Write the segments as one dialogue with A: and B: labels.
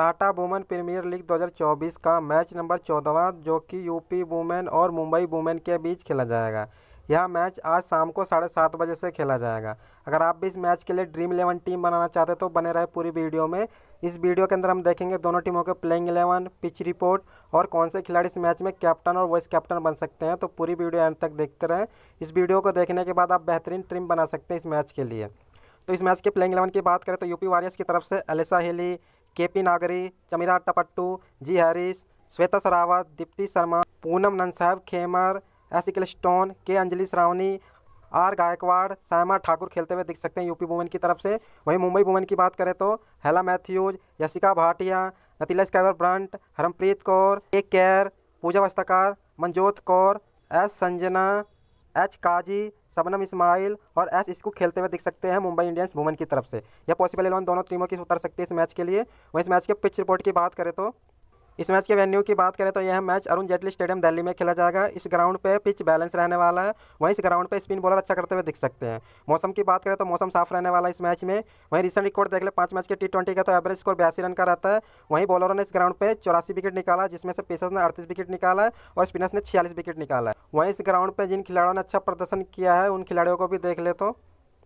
A: Tata women premiere league 2024 का match number चौदहवा जो कि यूपी वुमेन और मुंबई वुमेन के बीच खेला जाएगा यह मैच आज शाम को साढ़े सात बजे से खेला जाएगा अगर आप भी इस मैच के लिए ड्रीम इलेवन टीम बनाना चाहते तो बने रहे पूरी वीडियो में इस वीडियो के अंदर हम देखेंगे दोनों टीमों के प्लेइंग इलेवन पिच रिपोर्ट और कौन से खिलाड़ी इस मैच में कैप्टन और वाइस कैप्टन बन सकते हैं तो पूरी वीडियो एंड तक देखते रहें इस वीडियो को देखने के बाद आप बेहतरीन टीम बना सकते हैं इस मैच के लिए तो इस मैच के प्लेइंग इलेवन की बात करें तो यूपी वॉरियर्स की तरफ से Alyssa Healy K P Nagari Chamira Tapattu G Harris Shweta Sehrawat Deepti Sharma Poonam नंसाहब Khemar Ecclestone K Anjali Sarvani R Gaikwad Saima Thakur खेलते हुए दिख सकते हैं यूपी वुमेन की तरफ से वहीं मुंबई वुमेन की बात करें तो Hayley Matthews Yastika Bhatia Natalie Sciver Brunt Harmanpreet Kaur A Kerr Pooja Vastrakar Manjot Kaur S Sajana H Kazi Shabnim Ismail और एस इसको खेलते हुए दिख सकते हैं मुंबई इंडियंस वुमन की तरफ से यह पॉसिबल इलेवन दोनों टीमों की उतर सकती है इस मैच के लिए वहीं इस मैच के पिच रिपोर्ट की बात करें तो इस मैच के वेन्यू की बात करें तो यह मैच अरुण जेटली स्टेडियम दिल्ली में खेला जाएगा इस ग्राउंड पे पिच बैलेंस रहने वाला है वहीं इस ग्राउंड पे स्पिन बॉलर अच्छा करते हुए दिख सकते हैं मौसम की बात करें तो मौसम साफ रहने वाला है इस मैच में वहीं रिसेंट रिकॉर्ड देख ले पाँच मैच के टी ट्वेंटी का तो एवरेज स्कोर बयासी रन का रहता है वहीं बॉलरों ने इस ग्राउंड पर चौरासी विकेट निकाला जिसमें से पेसर्स ने अड़तीस विकेट निकाला है और स्पिनर्स ने छियालीस विकेट निकाला है वहीं इस ग्राउंड पे जिन खिलाड़ियों ने अच्छा प्रदर्शन किया है उन खिलाड़ियों को भी देख ले तो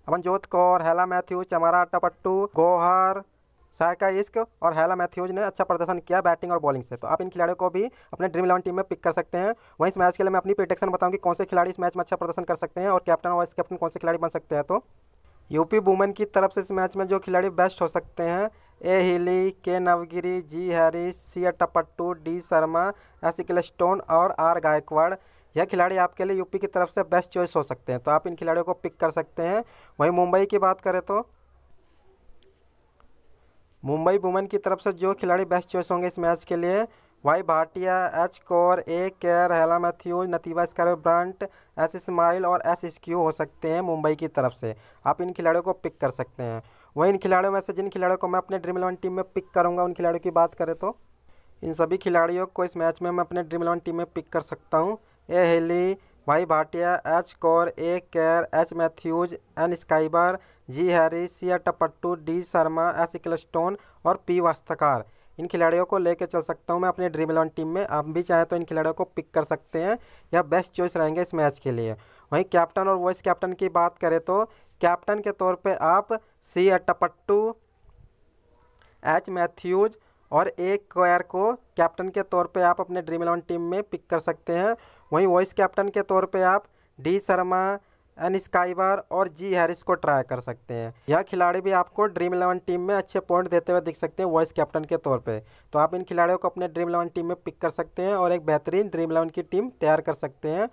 A: अमनजोत कौर हैला मैथ्यूज चमारा टपट्टू गोहर सायका इश्क और हैला मैथ्यूज ने अच्छा प्रदर्शन किया बैटिंग और बॉलिंग से तो आप इन खिलाड़ियों को भी अपने ड्रीम इलेवन टीम में पिक कर सकते हैं वहीं इस मैच के लिए मैं अपनी प्रिटेक्शन बताऊँ कि कौन से खिलाड़ी इस मैच में अच्छा प्रदर्शन कर सकते हैं और कैप्टन और वाइस कैप्टन कौन से खिलाड़ी बन सकते हैं तो यूपी वुमेन की तरफ से इस मैच में जो खिलाड़ी बेस्ट हो सकते हैं ए हिली के Navgire G Harris C Tapattu D Sharma S Stone और आर गायकवाड़ यह खिलाड़ी आपके लिए यूपी की तरफ से बेस्ट चॉइस हो सकते हैं तो आप इन खिलाड़ियों को पिक कर सकते हैं वहीं मुंबई की बात करें तो मुंबई वुमेन की तरफ से जो खिलाड़ी बेस्ट चॉइस होंगे इस मैच के लिए Y Bhatia H Kaur A Kerr Hayley Matthews नतीवा स्कैरो ब्रांट एस इस्माइल और एस स्क्यू हो सकते हैं मुंबई की तरफ से आप इन खिलाड़ियों को पिक कर सकते हैं वहीं इन खिलाड़ियों में से जिन खिलाड़ियों को मैं अपने ड्रीम इलेवन टीम में पिक करूंगा उन खिलाड़ियों की बात करें तो इन सभी खिलाड़ियों को इस मैच में मैं अपने ड्रीम इलेवन टीम में पिक कर सकता हूँ ए हेली भाई Bhatia H Kaur A Kerr H Matthews N Sciver G Harris C Tapattu D Sharma S Ecclestone और पी वास्तकार इन खिलाड़ियों को लेकर चल सकता हूँ मैं अपने ड्रीम इलेवन टीम में आप भी चाहें तो इन खिलाड़ियों को पिक कर सकते हैं यह बेस्ट चॉइस रहेंगे इस मैच के लिए वहीं कैप्टन और वाइस कैप्टन की बात करें तो कैप्टन के तौर पर आप सी ए टपट्टू एच मैथ्यूज और एक क्वायर को कैप्टन के तौर पे आप अपने ड्रीम इलेवन टीम में पिक कर सकते हैं वहीं वॉइस कैप्टन के तौर पे आप डी शर्मा एन स्काइबर और जी हैरिस को ट्राई कर सकते हैं यह खिलाड़ी भी आपको ड्रीम इलेवन टीम में अच्छे पॉइंट देते हुए दिख सकते हैं वॉइस कैप्टन के तौर पे तो आप इन खिलाड़ियों को अपने ड्रीम इलेवन टीम में पिक कर सकते हैं और एक बेहतरीन ड्रीम इलेवन की टीम तैयार कर सकते हैं